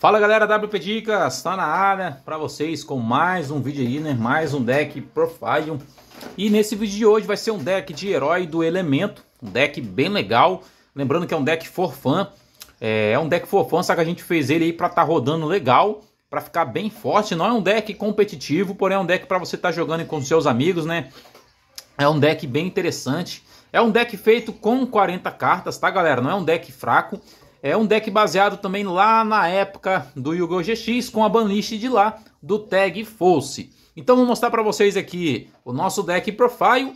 Fala galera, WP Dicas, tá na área para vocês com mais um vídeo aí, né? Mais um deck Profile. E nesse vídeo de hoje vai ser um deck de herói do elemento, um deck bem legal. Lembrando que é um deck for fun, é, um deck for só que a gente fez ele aí para estar tá rodando legal, para ficar bem forte. Não é um deck competitivo, porém é um deck para você estar tá jogando com seus amigos, né? É um deck bem interessante. É um deck feito com 40 cartas, tá galera? Não é um deck fraco. É um deck baseado também lá na época do Yu-Gi-Oh! GX, com a banlist de lá do Tag Force. Então vou mostrar para vocês aqui o nosso deck profile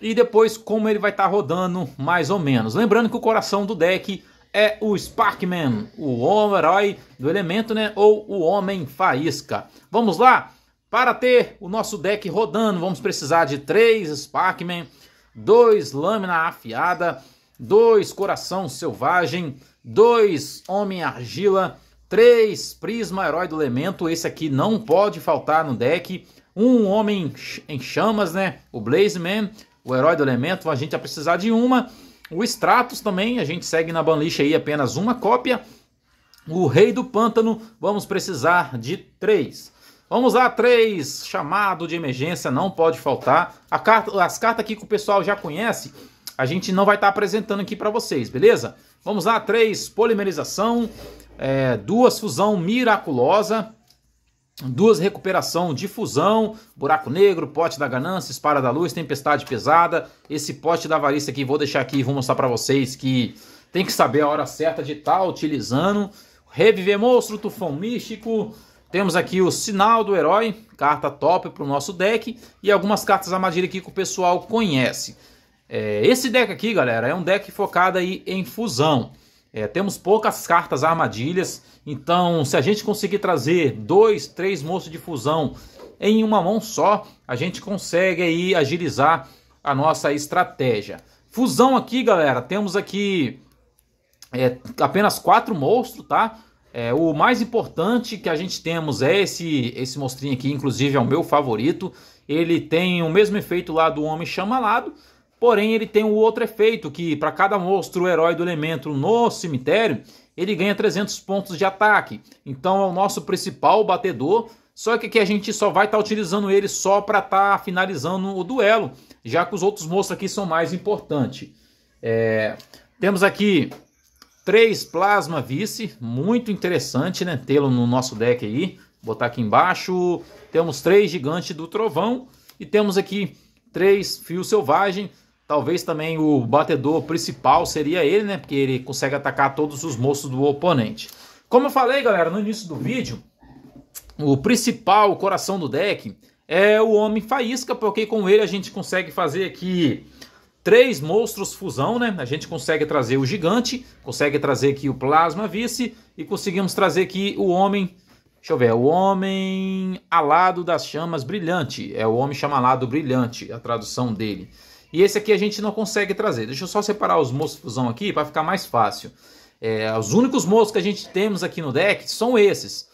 e depois como ele vai estar tá rodando mais ou menos. Lembrando que o coração do deck é o Sparkman, o herói do elemento, né? Ou o Homem Faísca. Vamos lá? Para ter o nosso deck rodando, vamos precisar de 3 Sparkman, 2 Lâmina Afiada, 2 Coração Selvagem, 2 Homem Argila, 3 Prisma Herói do Elemento, esse aqui não pode faltar no deck, um Homem em Chamas, né? O Blaze Man, o Herói do Elemento, a gente vai precisar de uma. O Stratos também, a gente segue na banlixa aí apenas uma cópia. O Rei do Pântano, vamos precisar de três. Vamos lá, três. Chamado de emergência, não pode faltar. Carta, as cartas aqui que o pessoal já conhece, a gente não vai estar tá apresentando aqui para vocês, beleza? Vamos lá, 3, polimerização, 2, é, fusão miraculosa, 2, recuperação de fusão, buraco negro, pote da ganância, espara da luz, tempestade pesada. Esse pote da avarícia aqui, vou deixar aqui e vou mostrar para vocês que tem que saber a hora certa de estar tá utilizando. Reviver monstro, tufão místico, temos aqui o Sinal do Herói, carta top para o nosso deck, e algumas cartas armadilha aqui que o pessoal conhece. É, esse deck aqui, galera, é um deck focado aí em fusão. É, temos poucas cartas armadilhas, então se a gente conseguir trazer dois, três monstros de fusão em uma mão só, a gente consegue aí agilizar a nossa estratégia. Fusão aqui, galera, temos aqui é, apenas quatro monstros, tá? É, o mais importante que a gente temos é esse, esse monstrinho aqui, inclusive é o meu favorito. Ele tem o mesmo efeito lá do Homem Chamalado, Porém, ele tem o um outro efeito, que para cada monstro herói do elemento no cemitério, ele ganha 300 pontos de ataque. Então é o nosso principal batedor, só que aqui a gente só vai estar tá utilizando ele só para estar tá finalizando o duelo, já que os outros monstros aqui são mais importantes. É... Temos aqui três Plasma Vice, muito interessante né, tê-lo no nosso deck aí. Vou botar aqui embaixo. Temos três Gigante do Trovão e temos aqui três Fio Selvagem Talvez também o batedor principal seria ele, né? Porque ele consegue atacar todos os moços do oponente. Como eu falei, galera, no início do vídeo, o principal o coração do deck é o Homem Faísca, porque com ele a gente consegue fazer aqui três monstros fusão, né? A gente consegue trazer o Gigante, consegue trazer aqui o Plasma Vice e conseguimos trazer aqui o Homem... Deixa eu ver, o Homem Alado das Chamas Brilhante. É o Homem Chamalado Brilhante, a tradução dele. E esse aqui a gente não consegue trazer. Deixa eu só separar os moços fusão aqui para ficar mais fácil. É, os únicos moços que a gente temos aqui no deck são esses.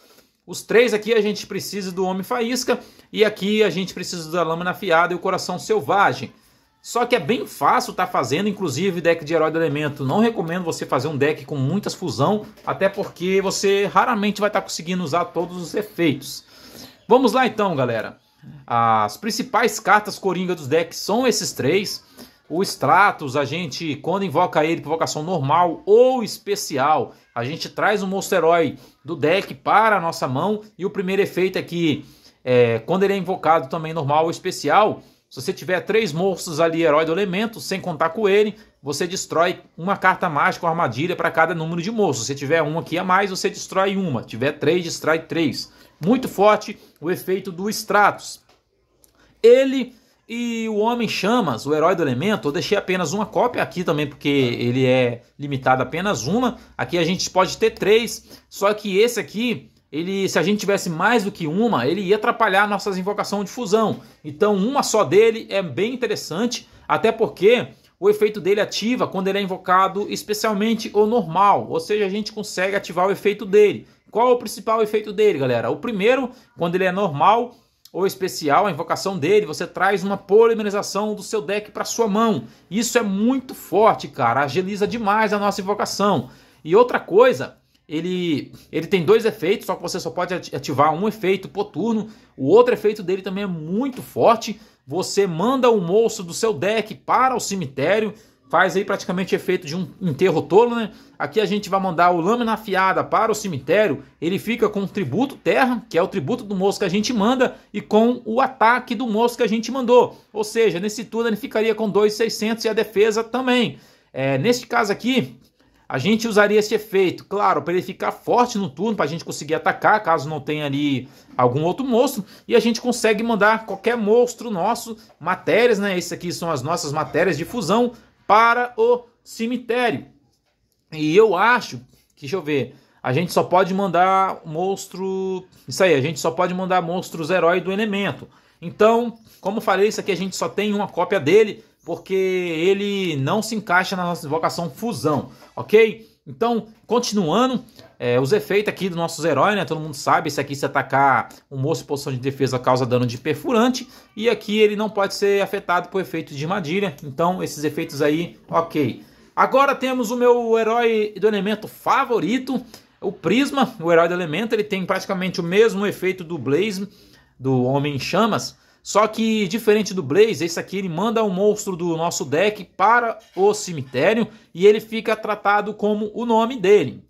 Os três aqui a gente precisa do Homem Faísca e aqui a gente precisa da Lâmina Afiada e o Coração Selvagem. Só que é bem fácil estar tá fazendo, inclusive, deck de Herói do Elemento. Não recomendo você fazer um deck com muitas fusão, até porque você raramente vai estar tá conseguindo usar todos os efeitos. Vamos lá então, galera. As principais cartas coringa dos decks são esses três. O Stratos, a gente, quando invoca ele por vocação normal ou especial, a gente traz um monstro herói do deck para a nossa mão. E o primeiro efeito é que, é, quando ele é invocado também normal ou especial, se você tiver três monstros ali, herói do elemento, sem contar com ele, você destrói uma carta mágica ou armadilha para cada número de moço. Se tiver uma aqui a mais, você destrói uma. Se tiver três, destrói três. Muito forte o efeito do Stratos. Ele e o Homem Chamas, o herói do elemento, eu deixei apenas uma cópia aqui também, porque ele é limitado a apenas uma. Aqui a gente pode ter três, só que esse aqui, ele, se a gente tivesse mais do que uma, ele ia atrapalhar nossas invocações de fusão. Então uma só dele é bem interessante, até porque o efeito dele ativa quando ele é invocado especialmente ou normal, ou seja, a gente consegue ativar o efeito dele. Qual é o principal efeito dele, galera? O primeiro, quando ele é normal ou especial, a invocação dele, você traz uma polimerização do seu deck para sua mão. Isso é muito forte, cara, agiliza demais a nossa invocação. E outra coisa, ele, ele tem dois efeitos, só que você só pode ativar um efeito por turno. O outro efeito dele também é muito forte, você manda o moço do seu deck para o cemitério, faz aí praticamente efeito de um enterro tolo, né? Aqui a gente vai mandar o lâmina afiada para o cemitério, ele fica com o tributo terra, que é o tributo do moço que a gente manda, e com o ataque do moço que a gente mandou. Ou seja, nesse turno ele ficaria com 2.600 e a defesa também. É, neste caso aqui, a gente usaria esse efeito, claro, para ele ficar forte no turno, para a gente conseguir atacar, caso não tenha ali algum outro monstro. E a gente consegue mandar qualquer monstro nosso, matérias, né? Isso aqui são as nossas matérias de fusão, para o cemitério. E eu acho, deixa eu ver, a gente só pode mandar monstro. Isso aí, a gente só pode mandar monstros herói do elemento. Então, como falei, isso aqui a gente só tem uma cópia dele porque ele não se encaixa na nossa invocação fusão, ok? Então, continuando, é, os efeitos aqui dos nossos heróis, né? Todo mundo sabe, esse aqui se atacar um moço em posição de defesa causa dano de perfurante. E aqui ele não pode ser afetado por efeito de armadilha. Então, esses efeitos aí, ok. Agora temos o meu herói do elemento favorito, o Prisma. O herói do elemento, ele tem praticamente o mesmo efeito do Blaze, do Homem em Chamas. Só que, diferente do Blaze, esse aqui ele manda um monstro do nosso deck para o cemitério e ele fica tratado como o nome dele.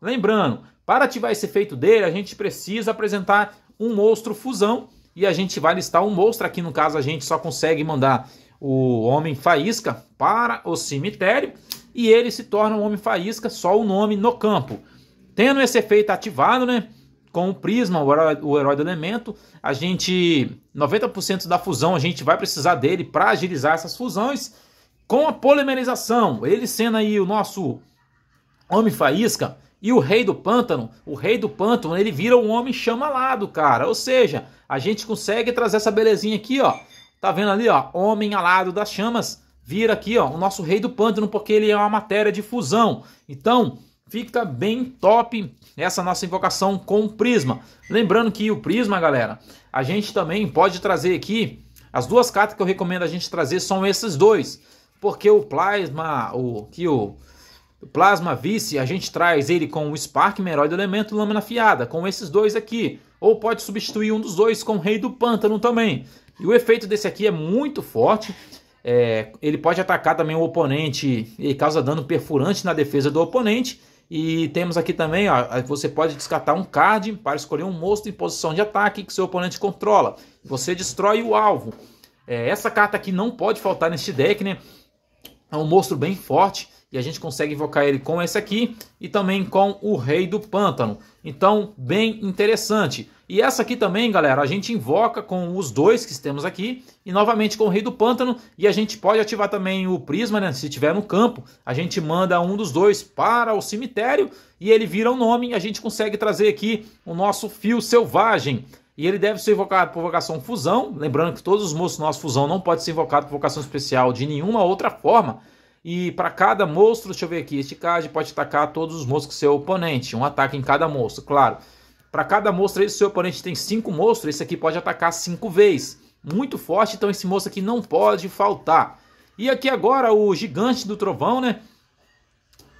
Lembrando, para ativar esse efeito dele, a gente precisa apresentar um monstro fusão e a gente vai listar um monstro. Aqui no caso, a gente só consegue mandar o Homem Faísca para o cemitério e ele se torna um Homem Faísca, só o nome no campo. Tendo esse efeito ativado, né? com o Prisma, o herói, o herói do elemento, a gente 90% da fusão a gente vai precisar dele para agilizar essas fusões com a polimerização. Ele sendo aí o nosso homem faísca e o rei do pântano, o rei do pântano, ele vira um homem chamalado, cara. Ou seja, a gente consegue trazer essa belezinha aqui, ó. Tá vendo ali, ó? Homem alado das chamas vira aqui, ó, o nosso rei do pântano, porque ele é uma matéria de fusão. Então, fica bem top essa nossa invocação com prisma. Lembrando que o prisma, galera, a gente também pode trazer aqui, as duas cartas que eu recomendo a gente trazer são esses dois, porque o plasma, o que o, o plasma vice, a gente traz ele com o Spark, Merói do Elemento, Lâmina Fiada, com esses dois aqui, ou pode substituir um dos dois com o Rei do Pântano também. E o efeito desse aqui é muito forte, é, ele pode atacar também o oponente e causa dano perfurante na defesa do oponente e temos aqui também, ó, você pode descartar um card para escolher um monstro em posição de ataque que seu oponente controla. Você destrói o alvo. É, essa carta aqui não pode faltar neste deck, né? É um monstro bem forte e a gente consegue invocar ele com esse aqui e também com o Rei do Pântano. Então, bem interessante. E essa aqui também, galera, a gente invoca com os dois que temos aqui e novamente com o Rei do Pântano. E a gente pode ativar também o Prisma, né? Se tiver no campo, a gente manda um dos dois para o cemitério e ele vira um nome e a gente consegue trazer aqui o nosso Fio Selvagem. E ele deve ser invocado por vocação fusão, lembrando que todos os do nosso fusão não pode ser invocado por vocação especial de nenhuma outra forma. E para cada monstro, deixa eu ver aqui, este card pode atacar todos os monstros que seu oponente, um ataque em cada monstro, claro. Para cada monstro, o seu oponente tem 5 monstros, esse aqui pode atacar 5 vezes. Muito forte, então esse monstro aqui não pode faltar. E aqui agora o gigante do trovão, né?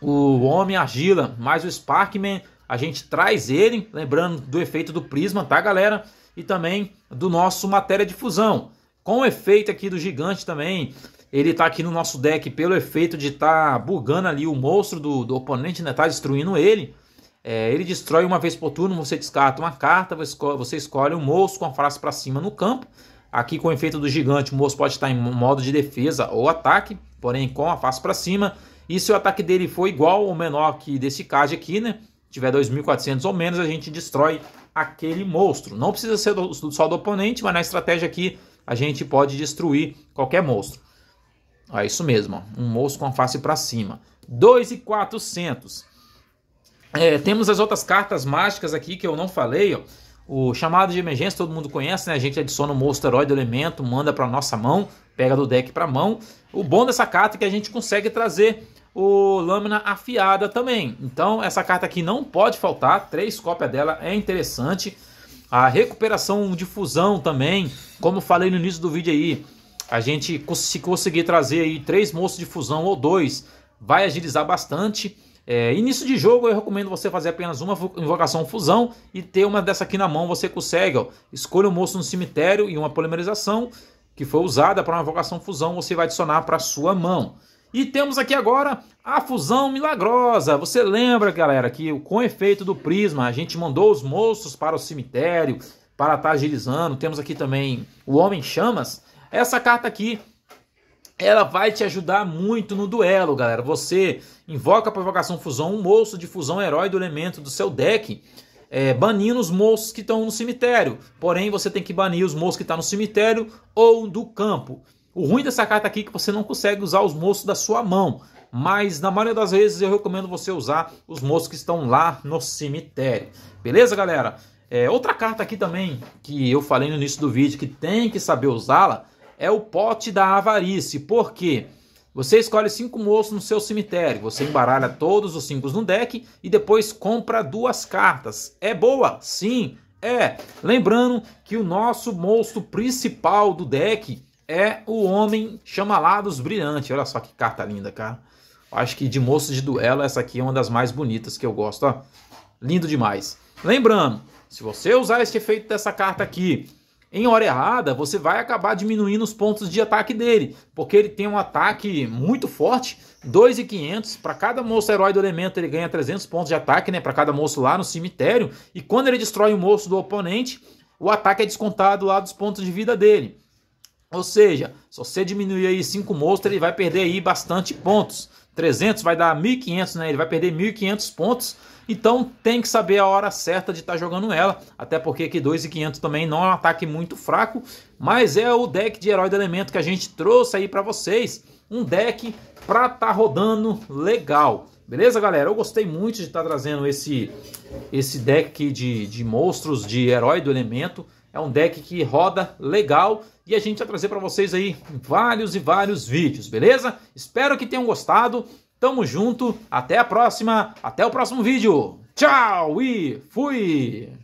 O Homem Argila, mais o Sparkman, a gente traz ele, lembrando do efeito do Prisma, tá galera? E também do nosso Matéria de Fusão. Com o efeito aqui do gigante também, ele tá aqui no nosso deck pelo efeito de tá bugando ali o monstro do, do oponente, né? Tá destruindo ele. É, ele destrói uma vez por turno, você descarta uma carta, você escolhe um moço com a face para cima no campo. Aqui com o efeito do gigante, o moço pode estar em modo de defesa ou ataque, porém com a face para cima. E se o ataque dele for igual ou menor que desse card aqui, né? Tiver 2.400 ou menos, a gente destrói aquele monstro. Não precisa ser do, só do oponente, mas na estratégia aqui a gente pode destruir qualquer monstro. É isso mesmo, ó. um monstro com a face para cima. 2.400. É, temos as outras cartas mágicas aqui que eu não falei, ó. O chamado de emergência todo mundo conhece, né? A gente adiciona o monstro herói do elemento, manda para nossa mão, pega do deck para mão. O bom dessa carta é que a gente consegue trazer o lâmina afiada também. Então essa carta aqui não pode faltar, três cópias dela é interessante. A recuperação de fusão também, como falei no início do vídeo aí, a gente se conseguir trazer aí três monstros de fusão ou dois, vai agilizar bastante. É, início de jogo, eu recomendo você fazer apenas uma invocação fusão e ter uma dessa aqui na mão, você consegue. Ó. Escolha o um moço no cemitério e uma polimerização que foi usada para uma invocação fusão, você vai adicionar para sua mão. E temos aqui agora a fusão milagrosa. Você lembra, galera, que com o efeito do prisma, a gente mandou os moços para o cemitério para estar agilizando. Temos aqui também o Homem Chamas. Essa carta aqui ela vai te ajudar muito no duelo, galera. Você invoca a provocação fusão, um moço de fusão herói do elemento do seu deck, é, banindo os moços que estão no cemitério. Porém, você tem que banir os moços que estão tá no cemitério ou do campo. O ruim dessa carta aqui é que você não consegue usar os moços da sua mão. Mas na maioria das vezes eu recomendo você usar os moços que estão lá no cemitério. Beleza, galera? É, outra carta aqui também que eu falei no início do vídeo que tem que saber usá-la é o pote da avarice. Por quê? Você escolhe cinco moços no seu cemitério, você embaralha todos os cinco no deck e depois compra duas cartas. É boa? Sim, é. Lembrando que o nosso monstro principal do deck é o Homem Chamalados Brilhante. Olha só que carta linda, cara. Acho que de moço de duelo, essa aqui é uma das mais bonitas que eu gosto. Ó. Lindo demais. Lembrando, se você usar este efeito dessa carta aqui em hora errada, você vai acabar diminuindo os pontos de ataque dele, porque ele tem um ataque muito forte, 2,500 para cada moço herói do elemento, ele ganha 300 pontos de ataque, né, para cada moço lá no cemitério, e quando ele destrói o moço do oponente, o ataque é descontado lá dos pontos de vida dele. Ou seja, se você diminuir aí 5 monstros, ele vai perder aí bastante pontos. 300 vai dar 1.500, né? Ele vai perder 1.500 pontos então tem que saber a hora certa de estar tá jogando ela, até porque aqui 2.500 também não é um ataque muito fraco, mas é o deck de herói do elemento que a gente trouxe aí para vocês, um deck para tá rodando legal. Beleza, galera? Eu gostei muito de estar tá trazendo esse, esse deck de, de monstros, de herói do elemento. É um deck que roda legal e a gente vai trazer para vocês aí vários e vários vídeos, beleza? Espero que tenham gostado. Tamo junto, até a próxima, até o próximo vídeo. Tchau e fui!